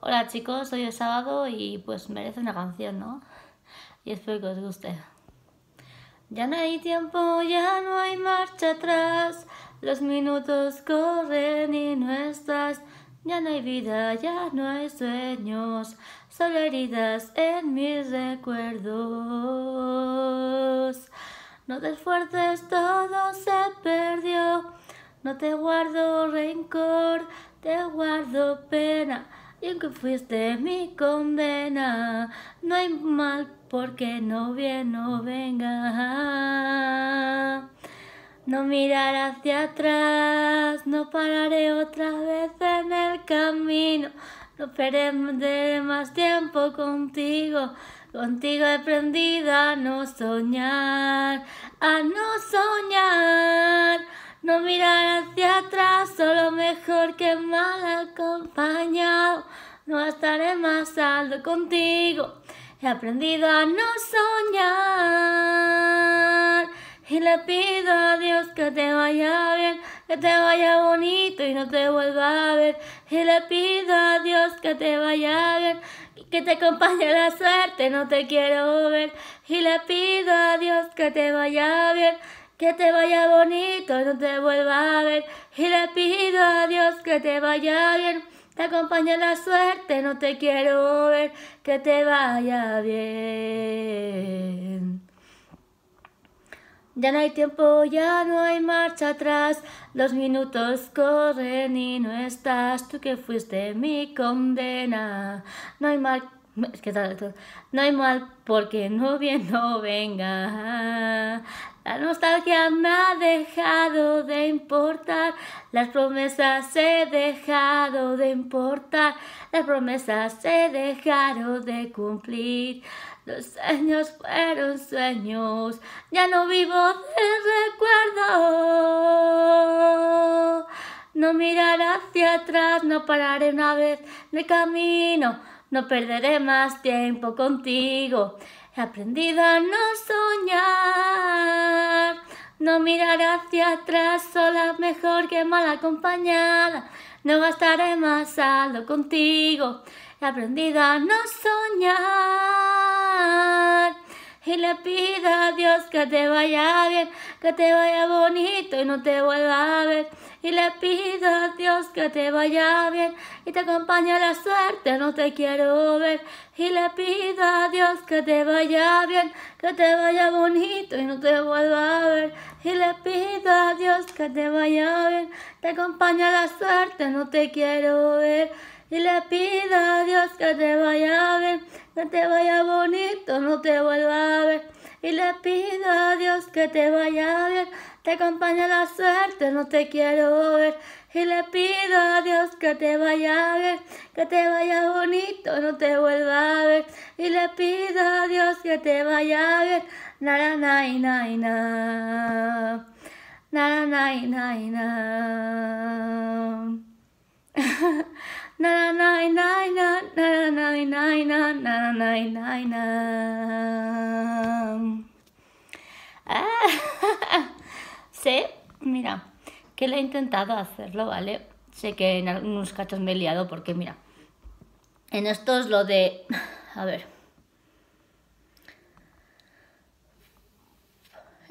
Hola chicos, hoy es sábado y pues merece una canción, ¿no? Y espero que os guste. Ya no hay tiempo, ya no hay marcha atrás, los minutos corren y no estás. Ya no hay vida, ya no hay sueños, solo heridas en mis recuerdos. No te esfuerces, todo se perdió, no te guardo rencor, te guardo pena y aunque fuiste mi condena, no hay mal porque no bien no venga. No mirar hacia atrás, no pararé otra vez en el camino. No perderé más tiempo contigo. Contigo he aprendido a no soñar, a no soñar. No mirar hacia atrás, solo mejor que mal acompañado. No estaré más saldo contigo. He aprendido a no soñar. Y le pido a Dios que te vaya bien, que te vaya bonito y no te vuelva a ver. Y le pido a Dios que te vaya bien, que te acompañe la suerte, no te quiero ver. Y le pido a Dios que te vaya bien que te vaya bonito, no te vuelva a ver. Y le pido a Dios que te vaya bien, te acompañe la suerte, no te quiero ver, que te vaya bien. Ya no hay tiempo, ya no hay marcha atrás, los minutos corren y no estás, tú que fuiste mi condena. No hay mal, es que No hay mal porque no bien no venga. La nostalgia me ha dejado de importar, las promesas he dejado de importar, las promesas he dejado de cumplir. Los sueños fueron sueños, ya no vivo de recuerdo. No mirar hacia atrás, no pararé una vez de camino, no perderé más tiempo contigo. He aprendido a no soñar, no mirar hacia atrás sola, mejor que mal acompañada. No gastaré más saldo contigo. He aprendido a no soñar y le pida a Dios que te vaya bien, que te vaya bonito y no te vuelva a ver. Y le pida a Dios que te vaya bien y te acompañe la suerte, no te quiero ver. Y le pida a Dios que te vaya bien, que te vaya bonito y no te vuelva a ver. Y le pido a Dios que te vaya bien, te acompañe la suerte, no te quiero ver. Y le pido a Dios que te vaya bien, que te vaya bonito, no te vuelva a ver. Y le pido a Dios que te vaya bien, te acompañe la suerte, no te quiero ver. Y le pido a Dios que te vaya bien, que te vaya bonito, no te vuelva a ver. Y le pido a Dios que te vaya bien, na na na nada, na. Na na na na na na na na na na na na na na na ah, sé, mira, que le he intentado hacerlo, ¿vale? Sé que en algunos cachos me he liado porque, mira, en estos lo de... A ver.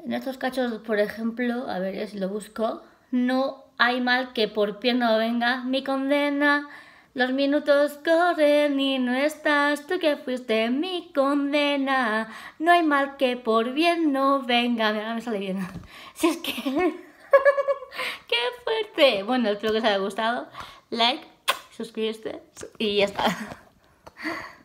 En estos cachos, por ejemplo, a ver si lo busco, no hay mal que por pie no venga mi condena, los minutos corren y no estás tú que fuiste mi condena. No hay mal que por bien no venga. Mira, me sale bien. Si es que... ¡Qué fuerte! Bueno, espero que os haya gustado. Like, suscríbete y ya está.